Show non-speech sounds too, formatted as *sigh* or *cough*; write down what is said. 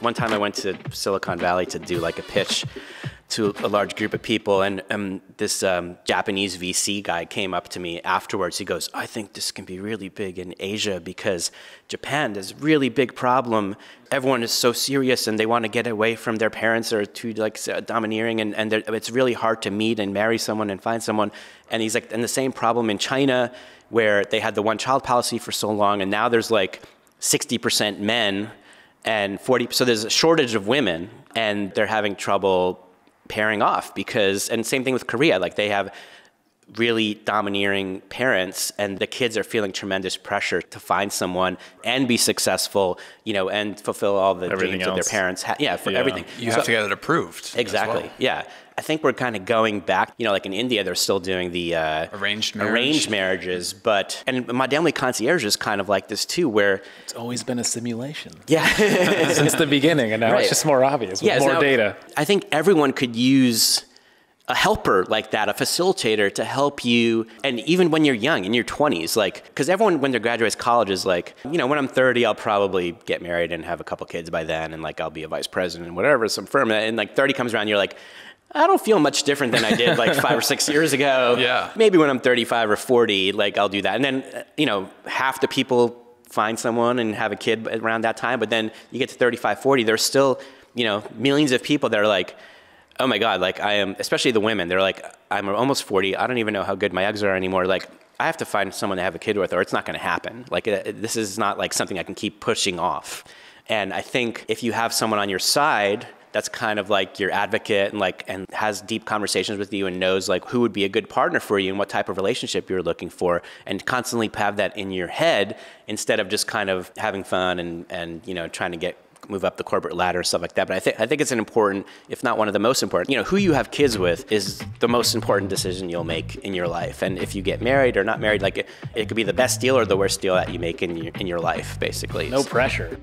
one time I went to Silicon Valley to do like a pitch to a large group of people, and um, this um, Japanese VC guy came up to me afterwards. He goes, "I think this can be really big in Asia because Japan is really big problem. Everyone is so serious, and they want to get away from their parents or too like domineering, and and it's really hard to meet and marry someone and find someone." And he's like, "And the same problem in China, where they had the one-child policy for so long, and now there's like." 60% men and 40 so there's a shortage of women and they're having trouble pairing off because and same thing with korea like they have really domineering parents and the kids are feeling tremendous pressure to find someone and be successful you know and fulfill all the everything dreams else. of their parents yeah for yeah. everything you so, have to get it approved exactly well. yeah I think we're kind of going back, you know, like in India, they're still doing the uh, arranged, marriage. arranged marriages, but and my family Concierge is kind of like this too, where it's always been a simulation. *laughs* Yeah, since the beginning, and now right. it's just more obvious with yeah, more data. I think everyone could use a helper like that, a facilitator to help you. And even when you're young, in your 20s, like, because everyone, when they graduates college, is like, you know, when I'm 30, I'll probably get married and have a couple kids by then, and like, I'll be a vice president and whatever, some firm. And like, 30 comes around, you're like, I don't feel much different than I did like *laughs* five or six years ago. Yeah. Maybe when I'm 35 or 40, like, I'll do that. And then, you know, half the people find someone and have a kid around that time. But then you get to 35, 40, there's still, you know, millions of people that are like, oh my god, like I am, especially the women. They're like, I'm almost 40. I don't even know how good my eggs are anymore. Like I have to find someone to have a kid with, or it's not going to happen. Like this is not like something I can keep pushing off. And I think if you have someone on your side that's kind of like your advocate and like and has deep conversations with you and knows like who would be a good partner for you and what type of relationship you're looking for and constantly have that in your head instead of just kind of having fun and and you know trying to get move up the corporate ladder, stuff like that. But I think I think it's an important, if not one of the most important. You know, who you have kids with is the most important decision you'll make in your life. And if you get married or not married, like it, it could be the best deal or the worst deal that you make in your in your life, basically. No so. pressure.